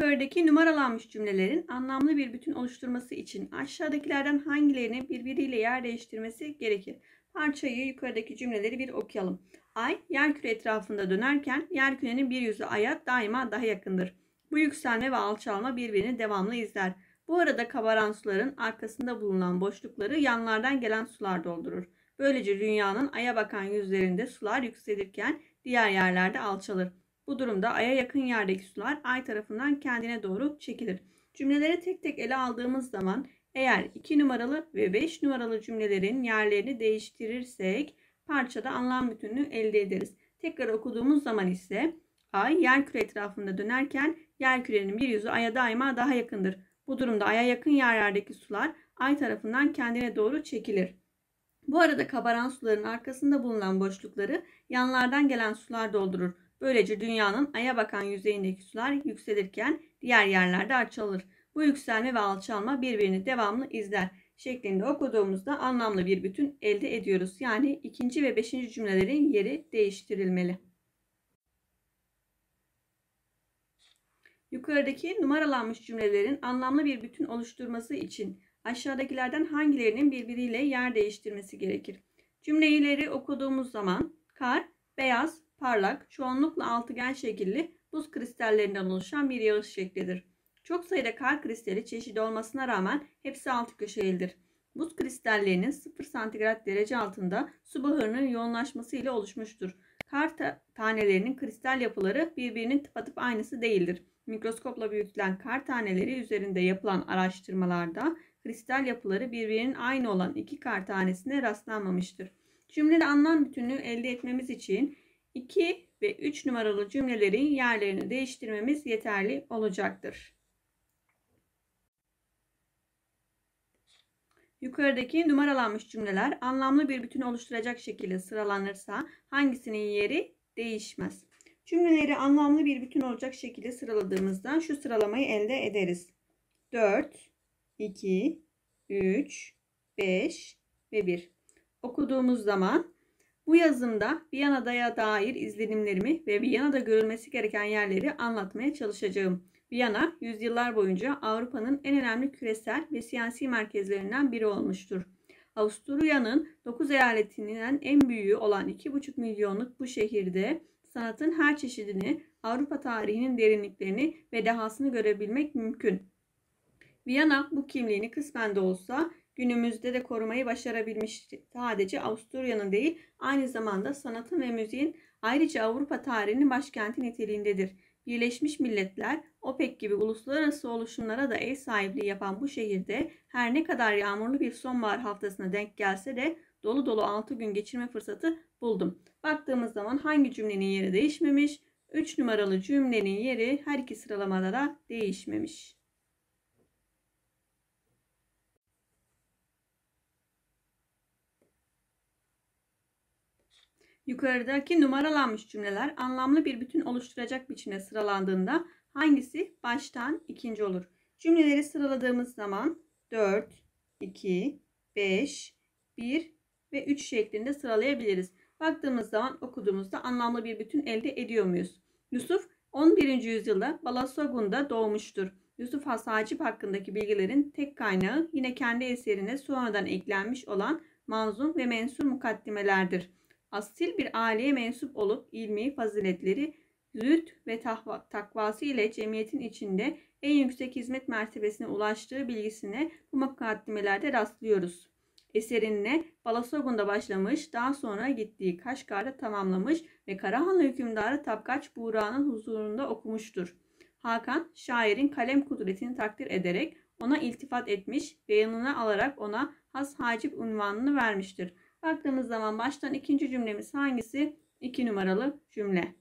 Yukarıdaki numaralanmış cümlelerin anlamlı bir bütün oluşturması için aşağıdakilerden hangilerini birbiriyle yer değiştirmesi gerekir? Parçayı yukarıdaki cümleleri bir okuyalım. Ay yerküre etrafında dönerken yerkürenin bir yüzü aya daima daha yakındır. Bu yükselme ve alçalma birbirini devamlı izler. Bu arada kabaran suların arkasında bulunan boşlukları yanlardan gelen sular doldurur. Böylece dünyanın aya bakan yüzlerinde sular yükselirken diğer yerlerde alçalır. Bu durumda aya yakın yerdeki sular ay tarafından kendine doğru çekilir. Cümleleri tek tek ele aldığımız zaman eğer 2 numaralı ve 5 numaralı cümlelerin yerlerini değiştirirsek parçada anlam bütünlüğü elde ederiz. Tekrar okuduğumuz zaman ise ay yerküre etrafında dönerken yerkürenin bir yüzü aya daima daha yakındır. Bu durumda aya yakın yerlerdeki sular ay tarafından kendine doğru çekilir. Bu arada kabaran suların arkasında bulunan boşlukları yanlardan gelen sular doldurur. Böylece dünyanın aya bakan yüzeyindeki sular yükselirken diğer yerlerde alçalır. Bu yükselme ve alçalma birbirini devamlı izler şeklinde okuduğumuzda anlamlı bir bütün elde ediyoruz. Yani ikinci ve beşinci cümlelerin yeri değiştirilmeli. Yukarıdaki numaralanmış cümlelerin anlamlı bir bütün oluşturması için aşağıdakilerden hangilerinin birbiriyle yer değiştirmesi gerekir? Cümleleri okuduğumuz zaman kar beyaz, parlak, çoğunlukla altıgen şekilli buz kristallerinden oluşan bir yağış şeklidir. Çok sayıda kar kristali çeşidi olmasına rağmen hepsi altı köşelidir. Buz kristallerinin 0 santigrat derece altında su buharının yoğunlaşması ile oluşmuştur. Kar ta tanelerinin kristal yapıları birbirinin tıpatıp aynısı değildir. Mikroskopla büyütülen kar taneleri üzerinde yapılan araştırmalarda kristal yapıları birbirinin aynı olan iki kar tanesine rastlanmamıştır. Cümlede anlam bütünlüğü elde etmemiz için 2 ve 3 numaralı cümlelerin yerlerini değiştirmemiz yeterli olacaktır. Yukarıdaki numaralanmış cümleler anlamlı bir bütün oluşturacak şekilde sıralanırsa hangisinin yeri değişmez. Cümleleri anlamlı bir bütün olacak şekilde sıraladığımızda şu sıralamayı elde ederiz. 4, 2, 3, 5 ve 1. Okuduğumuz zaman bu yazımda Viyana'ya dair izlenimlerimi ve Viyana'da görülmesi gereken yerleri anlatmaya çalışacağım. Viyana, yüzyıllar boyunca Avrupa'nın en önemli küresel ve siyasi merkezlerinden biri olmuştur. Avusturya'nın 9 eyaletinden en büyüğü olan 2,5 milyonluk bu şehirde sanatın her çeşidini, Avrupa tarihinin derinliklerini ve dehasını görebilmek mümkün. Viyana bu kimliğini kısmen de olsa günümüzde de korumayı başarabilmiş sadece Avusturya'nın değil aynı zamanda sanatın ve müziğin ayrıca Avrupa tarihinin başkenti niteliğindedir. Birleşmiş Milletler, OPEC gibi uluslararası oluşumlara da ev sahipliği yapan bu şehirde her ne kadar yağmurlu bir sonbahar haftasına denk gelse de dolu dolu 6 gün geçirme fırsatı buldum. Baktığımız zaman hangi cümlenin yeri değişmemiş? 3 numaralı cümlenin yeri her iki sıralamada da değişmemiş. Yukarıdaki numaralanmış cümleler anlamlı bir bütün oluşturacak biçimde sıralandığında hangisi baştan ikinci olur? Cümleleri sıraladığımız zaman 4, 2, 5, 1 ve 3 şeklinde sıralayabiliriz. Baktığımız zaman okuduğumuzda anlamlı bir bütün elde ediyor muyuz? Yusuf 11. yüzyılda Balasogun'da doğmuştur. Yusuf Has Hacip hakkındaki bilgilerin tek kaynağı yine kendi eserine sonradan eklenmiş olan manzum ve mensur mukaddimelerdir asil bir aileye mensup olup ilmi, faziletleri, züht ve tahva, takvası ile cemiyetin içinde en yüksek hizmet mertebesine ulaştığı bilgisine bu mukaddimelerde rastlıyoruz. Eserine Balasogun'da başlamış, daha sonra gittiği Kaşgar'da tamamlamış ve Karahanlı hükümdarı Tapkaç Buğra'nın huzurunda okumuştur. Hakan, şairin kalem kudretini takdir ederek ona iltifat etmiş ve yanına alarak ona Has Hacip unvanını vermiştir. Baktığımız zaman baştan ikinci cümlemiz hangisi? 2 numaralı cümle.